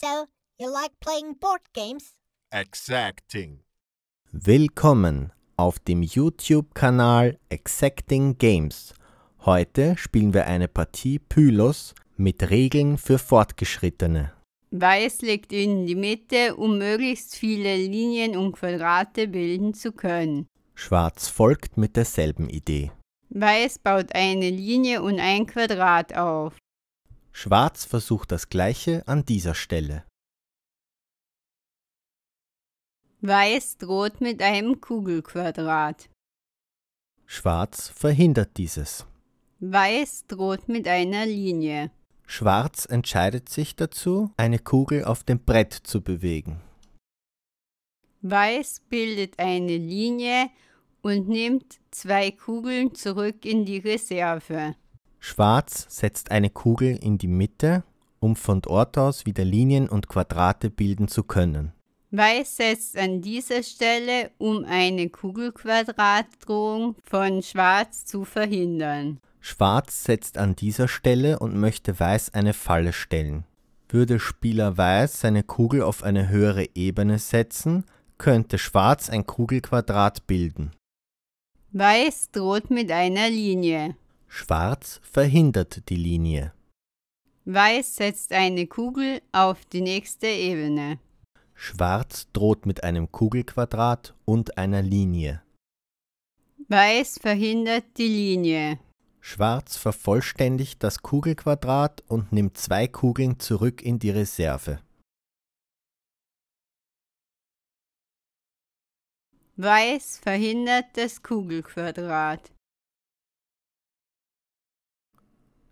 So, you like playing board games? Exacting. Willkommen auf dem YouTube-Kanal Exacting Games. Heute spielen wir eine Partie Pylos mit Regeln für Fortgeschrittene. Weiß legt in die Mitte, um möglichst viele Linien und Quadrate bilden zu können. Schwarz folgt mit derselben Idee. Weiß baut eine Linie und ein Quadrat auf. Schwarz versucht das gleiche an dieser Stelle. Weiß droht mit einem Kugelquadrat. Schwarz verhindert dieses. Weiß droht mit einer Linie. Schwarz entscheidet sich dazu, eine Kugel auf dem Brett zu bewegen. Weiß bildet eine Linie und nimmt zwei Kugeln zurück in die Reserve. Schwarz setzt eine Kugel in die Mitte, um von dort aus wieder Linien und Quadrate bilden zu können. Weiß setzt an dieser Stelle, um eine Kugelquadratdrohung von Schwarz zu verhindern. Schwarz setzt an dieser Stelle und möchte Weiß eine Falle stellen. Würde Spieler Weiß seine Kugel auf eine höhere Ebene setzen, könnte Schwarz ein Kugelquadrat bilden. Weiß droht mit einer Linie. Schwarz verhindert die Linie. Weiß setzt eine Kugel auf die nächste Ebene. Schwarz droht mit einem Kugelquadrat und einer Linie. Weiß verhindert die Linie. Schwarz vervollständigt das Kugelquadrat und nimmt zwei Kugeln zurück in die Reserve. Weiß verhindert das Kugelquadrat.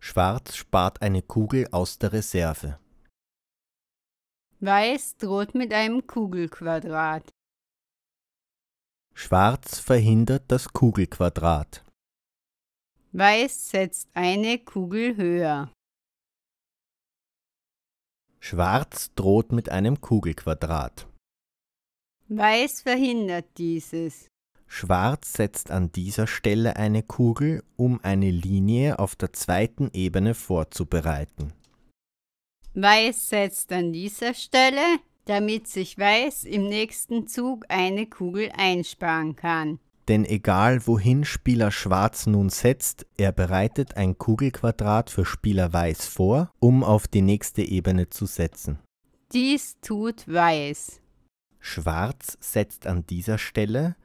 Schwarz spart eine Kugel aus der Reserve. Weiß droht mit einem Kugelquadrat. Schwarz verhindert das Kugelquadrat. Weiß setzt eine Kugel höher. Schwarz droht mit einem Kugelquadrat. Weiß verhindert dieses. Schwarz setzt an dieser Stelle eine Kugel, um eine Linie auf der zweiten Ebene vorzubereiten. Weiß setzt an dieser Stelle, damit sich Weiß im nächsten Zug eine Kugel einsparen kann. Denn egal wohin Spieler Schwarz nun setzt, er bereitet ein Kugelquadrat für Spieler Weiß vor, um auf die nächste Ebene zu setzen. Dies tut Weiß. Schwarz setzt an dieser Stelle,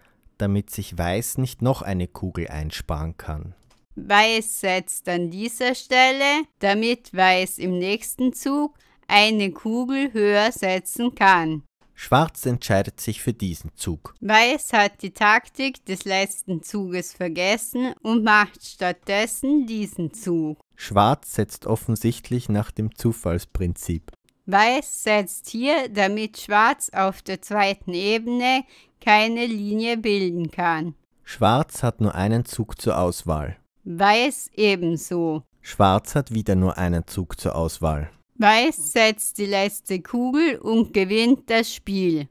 damit sich Weiß nicht noch eine Kugel einsparen kann. Weiß setzt an dieser Stelle, damit Weiß im nächsten Zug eine Kugel höher setzen kann. Schwarz entscheidet sich für diesen Zug. Weiß hat die Taktik des letzten Zuges vergessen und macht stattdessen diesen Zug. Schwarz setzt offensichtlich nach dem Zufallsprinzip. Weiß setzt hier, damit Schwarz auf der zweiten Ebene keine Linie bilden kann. Schwarz hat nur einen Zug zur Auswahl. Weiß ebenso. Schwarz hat wieder nur einen Zug zur Auswahl. Weiß setzt die letzte Kugel und gewinnt das Spiel.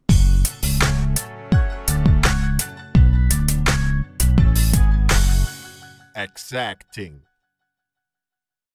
Exacting.